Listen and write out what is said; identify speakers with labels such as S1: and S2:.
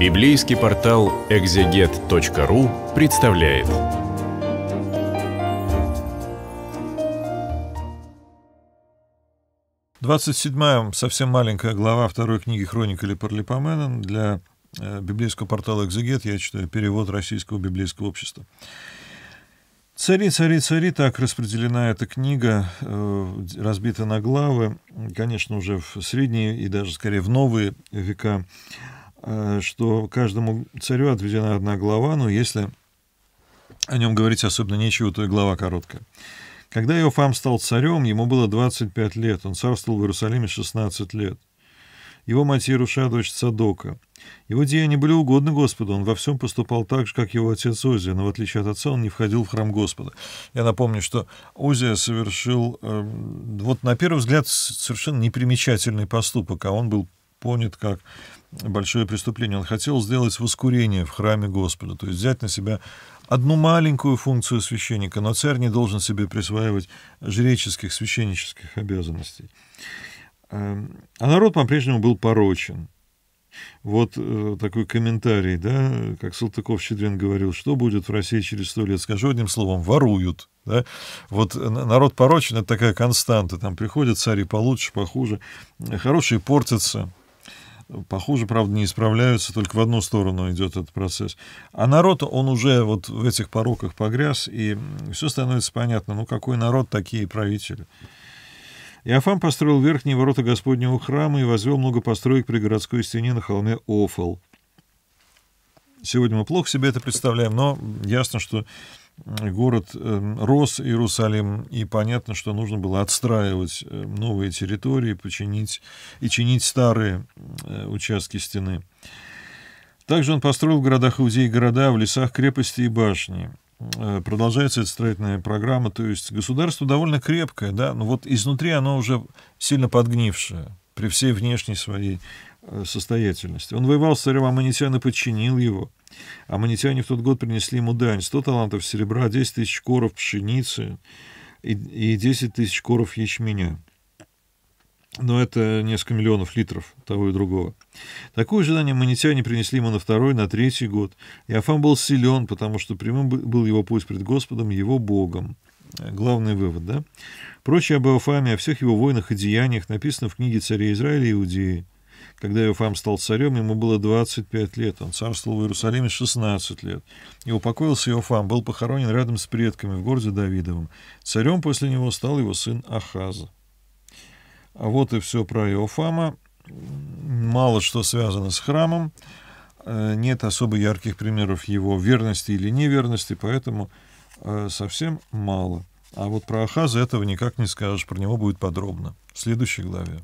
S1: Библейский портал экзегет.ру представляет. Двадцать седьмая, совсем маленькая глава второй книги Хроник или Парлипоменон для э, библейского портала «Экзегет». Я читаю перевод Российского библейского общества. Цари, цари, цари, так распределена эта книга, э, разбита на главы, конечно, уже в средние и даже скорее в новые века. Э, что каждому царю отведена одна глава, но если о нем говорить особенно нечего, то и глава короткая. Когда Иофам стал царем, ему было 25 лет, он царствовал в Иерусалиме 16 лет. Его мать Иеруша, дочь Садока. Его деяния были угодны Господу, он во всем поступал так же, как его отец Озия, но в отличие от отца он не входил в храм Господа. Я напомню, что Озия совершил, э, вот на первый взгляд, совершенно непримечательный поступок, а он был понят как большое преступление. Он хотел сделать воскурение в храме Господа, то есть взять на себя одну маленькую функцию священника, но царь не должен себе присваивать жреческих, священнических обязанностей. Эм, а народ по-прежнему был порочен. Вот э, такой комментарий, да, как Салтыков-Щедрин говорил, что будет в России через сто лет, скажу одним словом, воруют, да. Вот э, народ порочен, это такая константа, там приходят цари получше, похуже, э, хорошие портятся, Похоже, правда, не исправляются, только в одну сторону идет этот процесс. А народ, он уже вот в этих пороках погряз, и все становится понятно, ну какой народ, такие правители. Иофан построил верхние ворота Господнего храма и возвел много построек при городской стене на холме Офол. Сегодня мы плохо себе это представляем, но ясно, что город эм, рос, Иерусалим, и понятно, что нужно было отстраивать э, новые территории, починить и чинить старые э, участки стены. Также он построил в городах Иудеи города, в лесах крепости и башни. Э, продолжается эта строительная программа, то есть государство довольно крепкое, да, но вот изнутри оно уже сильно подгнившее при всей внешней своей состоятельности. Он воевал с царем Аманитян и подчинил его – Аманитяне в тот год принесли ему дань 100 талантов серебра, 10 тысяч коров пшеницы и, и 10 тысяч коров ячменя. Но это несколько миллионов литров того и другого. Такое же дань аммонитяне принесли ему на второй, на третий год. Иофан был силен, потому что прямым был его путь пред Господом, его Богом. Главный вывод, да? Прочее об Иофаме, о всех его войнах и деяниях написано в книге царя Израиля и Иудеи. Когда Иофам стал царем, ему было 25 лет, он царствовал в Иерусалиме 16 лет. И упокоился Иофам, был похоронен рядом с предками в городе Давидовом. Царем после него стал его сын Ахаза. А вот и все про Иофама. Мало что связано с храмом. Э, нет особо ярких примеров его верности или неверности, поэтому э, совсем мало. А вот про Ахаза этого никак не скажешь, про него будет подробно в следующей главе.